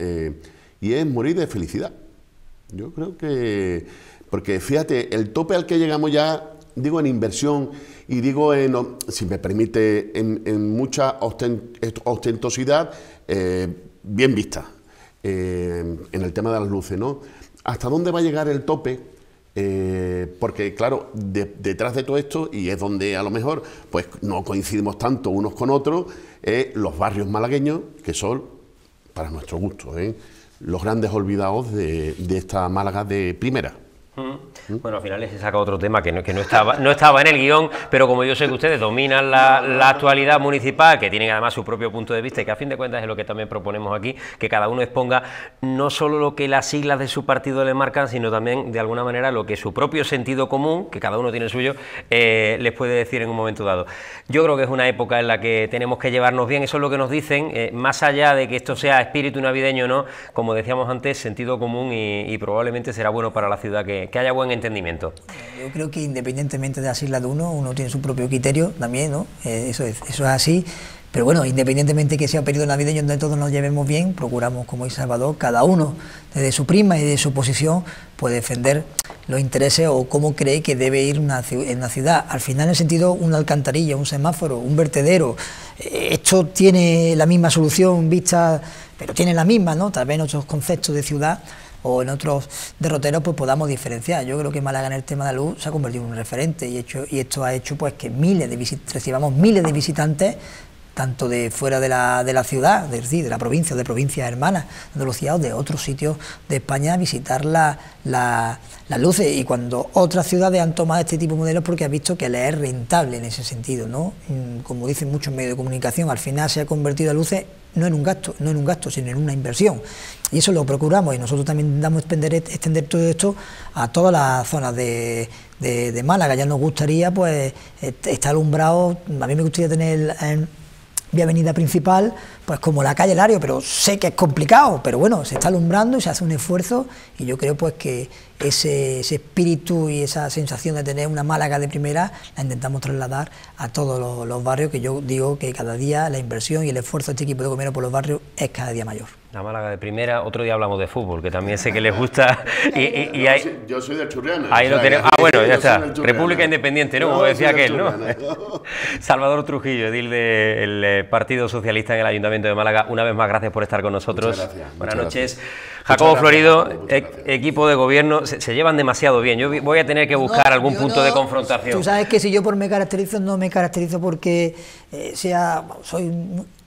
y es morir de felicidad. Yo creo que... Porque fíjate, el tope al que llegamos ya, digo en inversión, y digo, si me permite, en, mucha ostentosidad eh, bien vista, eh, en el tema de las luces, ¿no? ¿Hasta dónde va a llegar el tope? Eh, porque claro, detrás de todo esto, y es donde a lo mejor pues no coincidimos tanto unos con otros, los barrios malagueños, que son, para nuestro gusto, los grandes olvidados de, de esta Málaga de primera. Bueno, al final se saca otro tema que no, estaba, no estaba en el guión, pero como yo sé que ustedes dominan la, actualidad municipal, que tienen además su propio punto de vista y que a fin de cuentas es lo que también proponemos aquí, que cada uno exponga no solo lo que las siglas de su partido le marcan, sino también de alguna manera lo que su propio sentido común, que cada uno tiene el suyo, eh, les puede decir en un momento dado. Yo creo que es una época en la que tenemos que llevarnos bien, eso es lo que nos dicen, eh, más allá de que esto sea espíritu navideño o no, como decíamos antes, sentido común y probablemente será bueno para la ciudad que, que, haya buen entendimiento. Yo creo que independientemente de las de uno, uno tiene su propio criterio también, ¿no? Eh, eso, es, eso es así. Pero bueno, independientemente que sea un periodo ...y donde todos nos llevemos bien, procuramos, como El Salvador, cada uno desde su prima y de su posición, pues defender los intereses o cómo cree que debe ir una, una ciudad. Al final, en el sentido, una alcantarilla, un semáforo, un vertedero, eh, esto tiene la misma solución vista, pero tiene la misma, ¿no? Tal vez otros conceptos de ciudad o en otros derroteros pues podamos diferenciar. Yo creo que Málaga en el tema de la luz se ha convertido en un referente y, hecho, y esto ha hecho pues que miles de recibamos miles de visitantes tanto de fuera de la, de la ciudad, de, de la provincia, de provincias hermanas de Andalucía o de otros sitios de España a visitar la, la, las luces y cuando otras ciudades han tomado este tipo de modelos porque han visto que le es rentable en ese sentido, ¿no? Mm, como dicen muchos medios de comunicación, al final se ha convertido a luces no en un gasto, no en un gasto, sino en una inversión. Y eso lo procuramos y nosotros también damos extender, extender todo esto a todas las zonas de, de, Málaga. Ya nos gustaría pues estar alumbrado, a mí me gustaría tener vía avenida principal, pues como la calle Lario, pero sé que es complicado, pero bueno, se está alumbrando, se hace un esfuerzo y yo creo pues que ese, espíritu y esa sensación de tener una Málaga de primera la intentamos trasladar a todos los, barrios, que yo digo que cada día la inversión y el esfuerzo de este equipo de gobierno por los barrios es cada día mayor. La Málaga de primera, otro día hablamos de fútbol, que también sé que les gusta. y, yo soy de Churriana. Ahí Ah, bueno, ya está. República Independiente, ¿no? Como decía aquel, ¿no? Salvador Trujillo, edil del eh, Partido Socialista en el Ayuntamiento de Málaga. Una vez más, gracias por estar con nosotros. Buenas noches. Jacobo Florido, e- equipo de gobierno, se, llevan demasiado bien. Yo voy a tener que buscar algún punto de confrontación. Tú sabes que si yo por me caracterizo, no me caracterizo porque eh, sea soy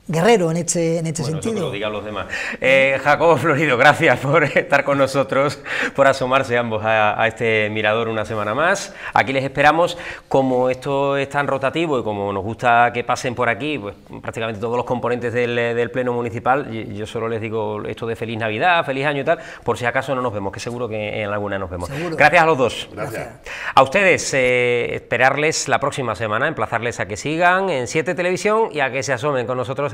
guerrero en este, en este sentido. que lo digan los demás. Eh, Jacobo Florido, gracias por estar con nosotros, por asomarse ambos a, este mirador una semana más. Aquí les esperamos, como esto es tan rotativo y como nos gusta que pasen por aquí, pues prácticamente todos los componentes del, Pleno Municipal, yo solo les digo esto de feliz Navidad, feliz año y tal, por si acaso no nos vemos, que seguro que en alguna nos vemos. Gracias a los dos. Gracias. A ustedes, eh, esperarles la próxima semana, emplazarles a que sigan en 7 Televisión y a que se asomen con nosotros